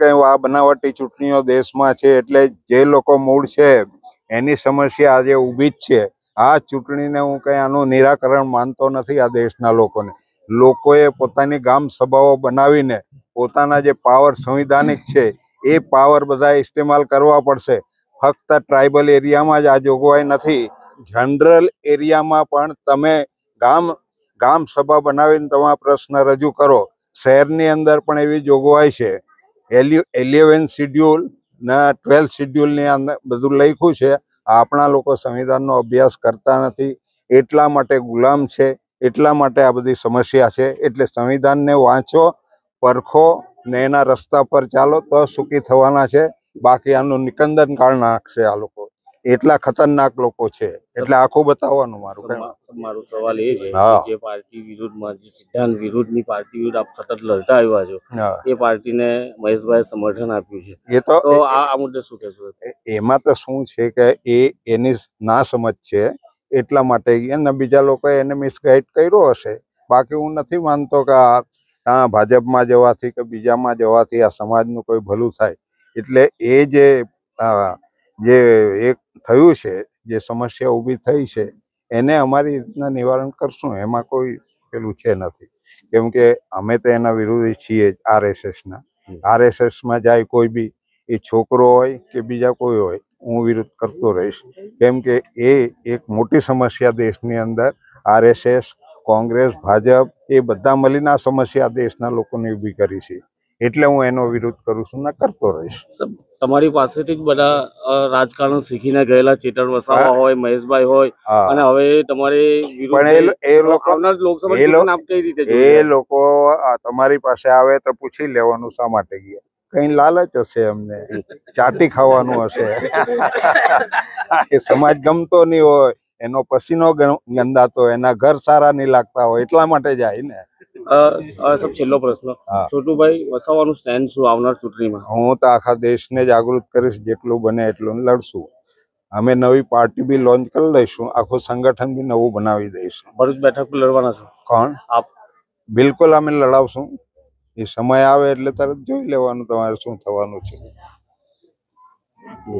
કહ્યું આ બનાવટી ચૂંટણીઓ દેશમાં છે એટલે જે લોકો મૂળ છે એની સમસ્યા આજે ઊભી જ છે આ ચૂંટણીને હું કંઈ આનું નિરાકરણ માનતો નથી આ દેશના લોકોને લોકોએ પોતાની ગામ સભાઓ બનાવીને પોતાના જે પાવર સંવિધાનિક છે એ પાવર બધા ઇસ્તેમાલ કરવા પડશે ફક્ત ટ્રાઇબલ એરિયામાં જ આ જોગવાઈ નથી જનરલ એરિયામાં પણ તમે ગામ ગામ સભા બનાવીને તમારા પ્રશ્ન રજૂ કરો શહેરની અંદર પણ એવી જોગવાઈ છે એલ્યુ શિડ્યુલ ના ટ્વેલ્થ શિડ્યુલની અંદર બધું લખ્યું છે આપણા લોકો સંવિધાનનો અભ્યાસ કરતા નથી એટલા માટે ગુલામ છે એટલા માટે આ બધી સમસ્યા છે એટલે સંવિધાનને વાંચો પરખો ને એના રસ્તા પર ચાલો તો સુખી થવાના છે બાકી આનું નિકંદન કાળ નાખશે આ લોકો એટલા ખતરનાક લોકો છે એટલે આખું બતાવવાનું મારું મારો સવાલ એ છે જે પાર્ટી વિરુદ્ધમાં જે સિદ્ધાંત વિરુદ્ધની પાર્ટી વિરુદ્ધ આપ સતત લડતા આવ્યા છો એ પાર્ટીને મહેશભાઈ સમર્થન આપ્યું છે એ તો આ મુદ્દે શું કહેશો એમાં તો શું છે કે એ એની ના સમજ છે એટલા માટે એને બીજા લોકોએ એને મિસગાઈડ કર્યો હશે બાકી હું નથી માનતો કે આ ભાજપમાં જવાથી કે બીજામાં જવાથી આ સમાજનું કોઈ ભલું થાય એટલે એ જે જે એક થયું છે જે સમસ્યા ઊભી થઈ છે એને અમારી રીતના નિવારણ કરશું એમાં કોઈ પેલું છે નથી કેમ કે અમે તો એના વિરુદ્ધ છીએ જ આરએસએસના આરએસએસમાં જાય કોઈ બી એ છોકરો હોય કે બીજા કોઈ હોય હું વિરુદ્ધ કરતો રહીશ કેમ કે એ એક મોટી સમસ્યા દેશની અંદર આરએસએસ કોંગ્રેસ ભાજપ એ બધા મળીને આ સમસ્યા દેશના લોકોને ઊભી કરી છે એટલે હું એનો વિરોધ કરું છું ને કરતો રહીશ તમારી પાસેથી જ બધા રાજકારણ શીખીને ગયેલા ચેતન વસાવા હોય મહેશભાઈ હોય અને હવે તમારે એ લોકો તમારી પાસે આવે તો પૂછી લેવાનું શા માટે ગયા કઈ લાલચ હશે એમને ચાટી ખાવાનું હશે એ સમાજ ગમતો નહીં હોય એનો પસીનો ગંદાતો એના ઘર સારા નહીં લાગતા હોય એટલા માટે જાય ને સબ છેલ્લો પ્રશ્ન છોટુભાઈ વસાવાનું સ્ટેન્ડ શું આવનાર ચૂંટણીમાં હું તો આખા દેશને જાગૃત કરીશ જેટલું બને એટલું લડશું અમે નવી પાર્ટી બી લોન્ચ કરી લઈશું આખું સંગઠન બી નવું બનાવી દઈશું ભરૂચ બેઠક પર લડવાના છો કોણ આપ બિલકુલ અમે લડાવશું એ સમય આવે એટલે તરત જોઈ લેવાનું તમારે શું થવાનું છે